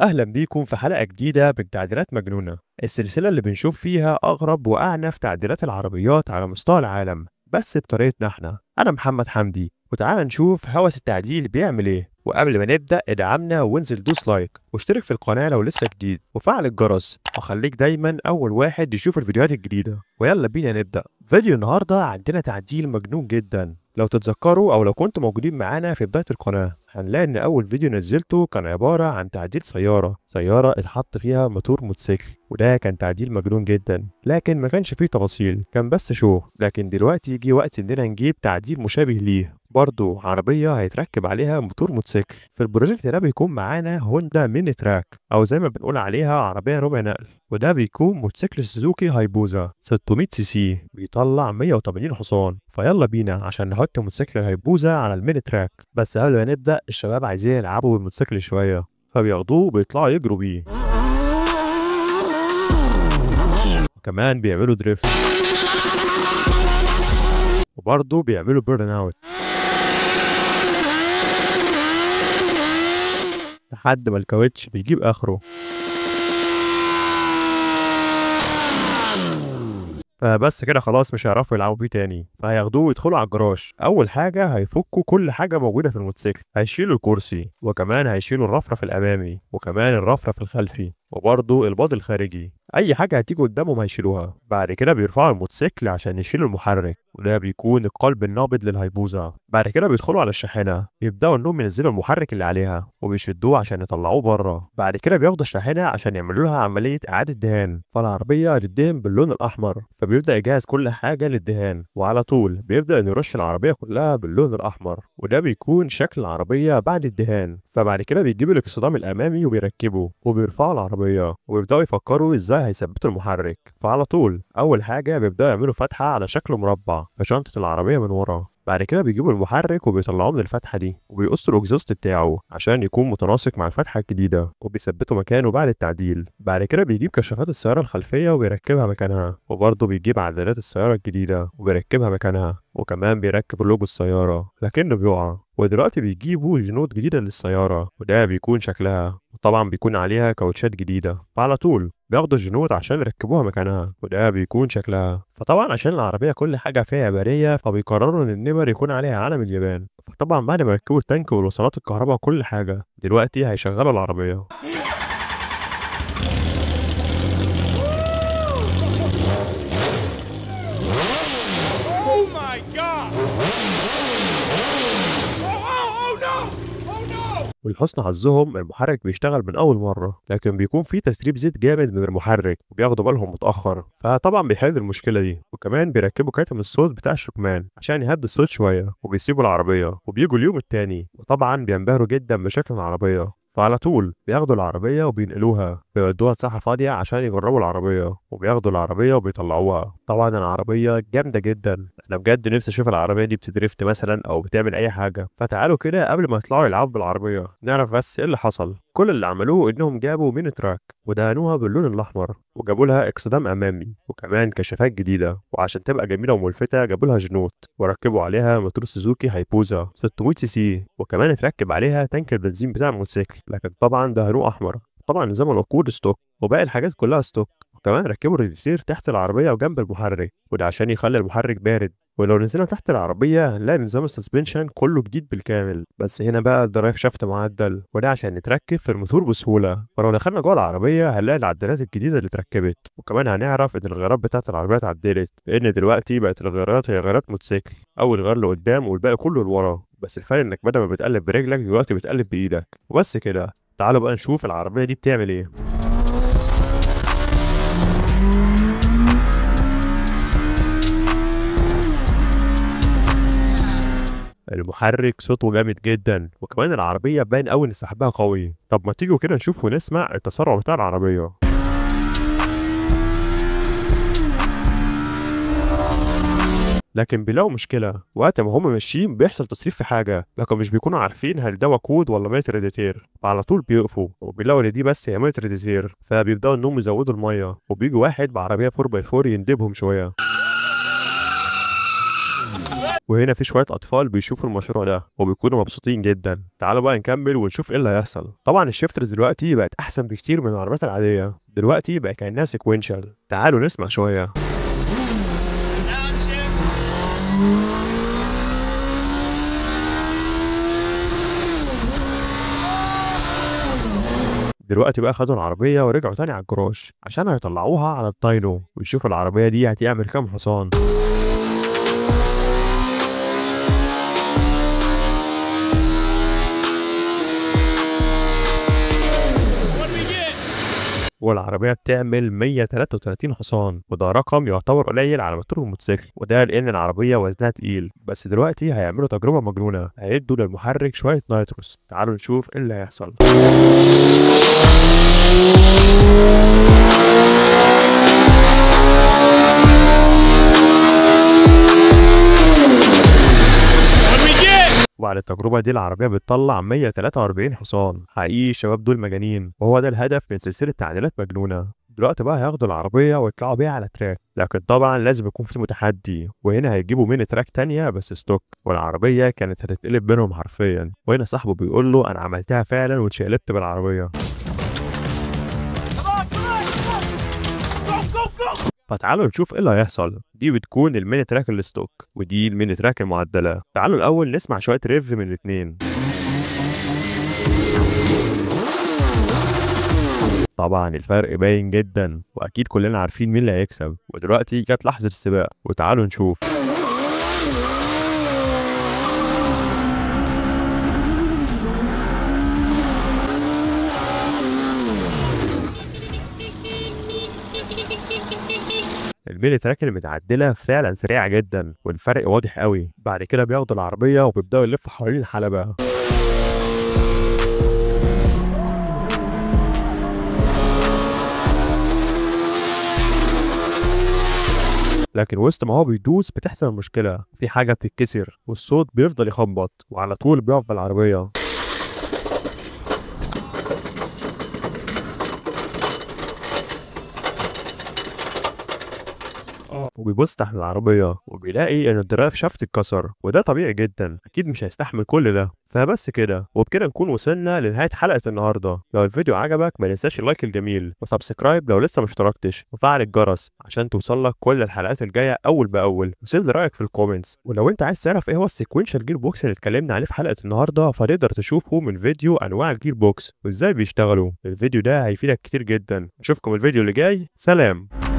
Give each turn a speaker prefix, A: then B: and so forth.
A: أهلا بيكم في حلقة جديدة من تعديلات مجنونة السلسلة اللي بنشوف فيها أغرب وأعنف تعديلات العربيات على مستوى العالم بس بطريقتنا احنا أنا محمد حمدي وتعالى نشوف هوس التعديل بيعمل ايه وقبل ما نبدأ ادعمنا وانزل دوس لايك واشترك في القناة لو لسه جديد وفعل الجرس وخليك دايما أول واحد يشوف الفيديوهات الجديدة ويلا بينا نبدأ فيديو النهاردة عندنا تعديل مجنون جدا لو تتذكروا أو لو كنتوا موجودين معانا في بداية القناة هنلاقي إن أول فيديو نزلته كان عبارة عن تعديل سيارة سيارة اتحط فيها موتور موتوسيكل وده كان تعديل مجنون جدا لكن ما كانش فيه تفاصيل كان بس شو لكن دلوقتي جه وقت إننا نجيب تعديل مشابه ليه برضه عربية هيتركب عليها موتور موتوسيكل موتوسيكل في البروجكت ده بيكون معانا هوندا ميني تراك او زي ما بنقول عليها عربيه ربع نقل وده بيكون موتوسيكل سوزوكي هايبوزا 600 سي سي بيطلع 180 حصان فيلا بينا عشان نحط موتوسيكل هايبوزا على الميني تراك بس قبل ما نبدا الشباب عايزين يلعبوا بالموتوسيكل شويه فبياخدوه وبيطلعوا يجروا بيه وكمان بيعملوا دريفت وبرضه بيعملوا بيرن اوت لحد ما الكاوتش بيجيب آخره فبس كده خلاص مش هيعرفوا يلعبوا بيه تاني فهياخدوه ويدخلوا على الجراج اول حاجه هيفكوا كل حاجه موجوده في الموتوسيكل هيشيلوا الكرسي وكمان هيشيلوا الرفرف الامامي وكمان الرفرف الخلفي وبرضه الباط الخارجي اي حاجه هتيجي قدامهم هيشيلوها بعد كده بيرفعوا الموتوسيكل عشان يشيلوا المحرك وده بيكون القلب النابض للهيبوزا بعد كده بيدخلوا على الشاحنه بيبداوا انهم ينزلوا المحرك اللي عليها وبيشدوه عشان يطلعوه بره بعد كده بياخدوا الشاحنه عشان يعملوا لها عمليه اعاده دهان فالعربيه للدهن باللون الاحمر فبيبدا يجهز كل حاجه للدهان وعلى طول بيبدا انه يرش العربيه كلها باللون الاحمر وده بيكون شكل العربيه بعد الدهان فبعد كده بيجيبوا الاكسدام الامامي وبيركبه وبيرفعوا العربيه العربية وبيبدأوا يفكروا ازاي هيثبتوا المحرك فعلى طول أول حاجة بيبدأوا يعملوا فتحة على شكل مربع في شنطة العربية من ورا بعد كده بيجيبوا المحرك وبيطلعوه من الفتحة دي وبيقصوا الإكزوست بتاعه عشان يكون متناسق مع الفتحة الجديدة وبيثبتوا مكانه بعد التعديل بعد كده بيجيب كشافات السيارة الخلفية وبيركبها مكانها وبرضه بيجيب عدادات السيارة الجديدة وبيركبها مكانها وكمان بيركب لوجو السيارة لكنه بيقع ودلوقتي بيجيبوا جنود جديدة للسيارة وده بيكون شكلها وطبعا بيكون عليها كاوتشات جديدة فعلى طول بياخدوا الجنود عشان يركبوها مكانها وده بيكون شكلها فطبعا عشان العربية كل حاجة فيها يابانية فبيقرروا إن النمر يكون عليها علم اليابان فطبعا بعد ما يركبوا التانك والوصلات الكهرباء وكل حاجة دلوقتي هيشغلوا العربية ولحسن حظهم المحرك بيشتغل من اول مره لكن بيكون في تسريب زيت جامد من المحرك وبياخدوا بالهم متاخر فطبعا بيحلوا المشكله دي وكمان بيركبوا كاتم الصوت بتاع الشكمان عشان يهدي الصوت شويه وبيسيبوا العربيه وبيجوا اليوم التاني وطبعا بينبهروا جدا بشكل العربيه فعلى طول بياخدوا العربية وبينقلوها بيودوها لساحة فاضية عشان يجربوا العربية وبياخدوا العربية وبيطلعوها طبعا العربية جامدة جدا أنا بجد نفسي أشوف العربية دي بتدريفت مثلا أو بتعمل أي حاجة فتعالوا كده قبل ما يطلعوا يلعبوا بالعربية نعرف بس إيه اللي حصل كل اللي عملوه انهم جابوا ميني تراك ودهنوها باللون الاحمر وجابوا لها اكسدام امامي وكمان كشافات جديده وعشان تبقى جميله وملفته جابوا لها جنوت وركبوا عليها موتور سوزوكي هايبوزا 600 سي سي وكمان اتركب عليها تانك البنزين بتاع الموتوسيكل لكن طبعا دهنوه احمر طبعا نظام الوقود ستوك وباقي الحاجات كلها ستوك وكمان ركبوا الريديتير تحت العربيه وجنب المحرك وده عشان يخلي المحرك بارد ولو نزلنا تحت العربية هنلاقي نظام السسبنشن كله جديد بالكامل بس هنا بقى الدرايف شافت معدل وده عشان نتركب في الموتور بسهولة ولو دخلنا جوه العربية هنلاقي العدلات الجديدة اللي اتركبت وكمان هنعرف ان الغيارات بتاعة العربية اتعدلت لان دلوقتي بقت الغيارات هي غيارات موتوسيكل اول غيار لقدام والباقي كله لورا بس الفرق انك بدل ما بتقلب برجلك دلوقتي بتقلب بايدك وبس كده تعالوا بقى نشوف العربية دي بتعمل ايه المحرك صوته جامد جدا وكمان العربية باين قوي ان سحبها قوي طب ما تيجوا كده نشوف ونسمع التسارع بتاع العربية لكن بيلاقوا مشكلة وقت ما هم ماشيين بيحصل تصريف في حاجة لكن مش بيكونوا عارفين هل ده وقود ولا مية ريديتير فعلى طول بيقفوا وبيلاقوا إن دي بس هي مية ريديتير فبيبدأوا إنهم يزودوا المية وبيجي واحد بعربية 4x4 يندبهم شوية وهنا في شويه اطفال بيشوفوا المشروع ده وبيكونوا مبسوطين جدا تعالوا بقى نكمل ونشوف ايه اللي هيحصل طبعا الشيفترز دلوقتي بقت احسن بكتير من العربيات العاديه دلوقتي بقى كانها سيكوينشال تعالوا نسمع شويه دلوقتي بقى خدوا العربية ورجعوا تاني على الجراج عشان هيطلعوها على التايلو ويشوفوا العربية دي هتعمل كام حصان والعربية بتعمل 133 حصان وده رقم يعتبر قليل على موتور الموتوسيكل وده لأن العربية وزنها تقيل بس دلوقتي هيعملوا تجربة مجنونة هيدوا للمحرك شوية نيتروس تعالوا نشوف ايه اللي هيحصل بعد التجربة دي العربية بتطلع 143 حصان حقيقي الشباب دول مجانين وهو ده الهدف من سلسلة تعديلات مجنونة دلوقتي بقى هياخدوا العربية ويطلعوا بيها على تراك لكن طبعا لازم يكون في متحدي وهنا هيجيبوا ميني تراك تانية بس ستوك والعربية كانت هتتقلب بينهم حرفيا وهنا صاحبه بيقول له أنا عملتها فعلا واتشقلبت بالعربية فتعالوا نشوف ايه اللي هيحصل دي بتكون الميني تراك الستوك ودي الميني تراك المعدله تعالوا الاول نسمع شويه ريف من الاثنين طبعا الفرق باين جدا واكيد كلنا عارفين مين اللي هيكسب ودلوقتي جت لحظه السباق وتعالوا نشوف الميني تراك اللي متعدله فعلا سريعه جدا والفرق واضح قوي بعد كده بياخدوا العربيه وبيبداوا يلفوا حوالين الحلبه لكن وسط ما هو بيدوس بتحصل مشكله في حاجه بتتكسر والصوت بيفضل يخبط وعلى طول بيقف العربيه آه. وبيبص تحت العربية وبيلاقي إن الدراف شافت اتكسر وده طبيعي جدا أكيد مش هيستحمل كل ده فبس كده وبكده نكون وصلنا لنهاية حلقة النهاردة لو الفيديو عجبك ما تنساش اللايك الجميل وسبسكرايب لو لسه مشتركتش وفعل الجرس عشان توصلك كل الحلقات الجاية أول بأول وسيب لي رأيك في الكومنتس ولو أنت عايز تعرف إيه هو السيكونشال جير بوكس اللي اتكلمنا عليه في حلقة النهاردة فتقدر تشوفه من فيديو أنواع الجير بوكس وإزاي بيشتغلوا الفيديو ده هيفيدك كتير جدا أشوفكم الفيديو اللي جاي سلام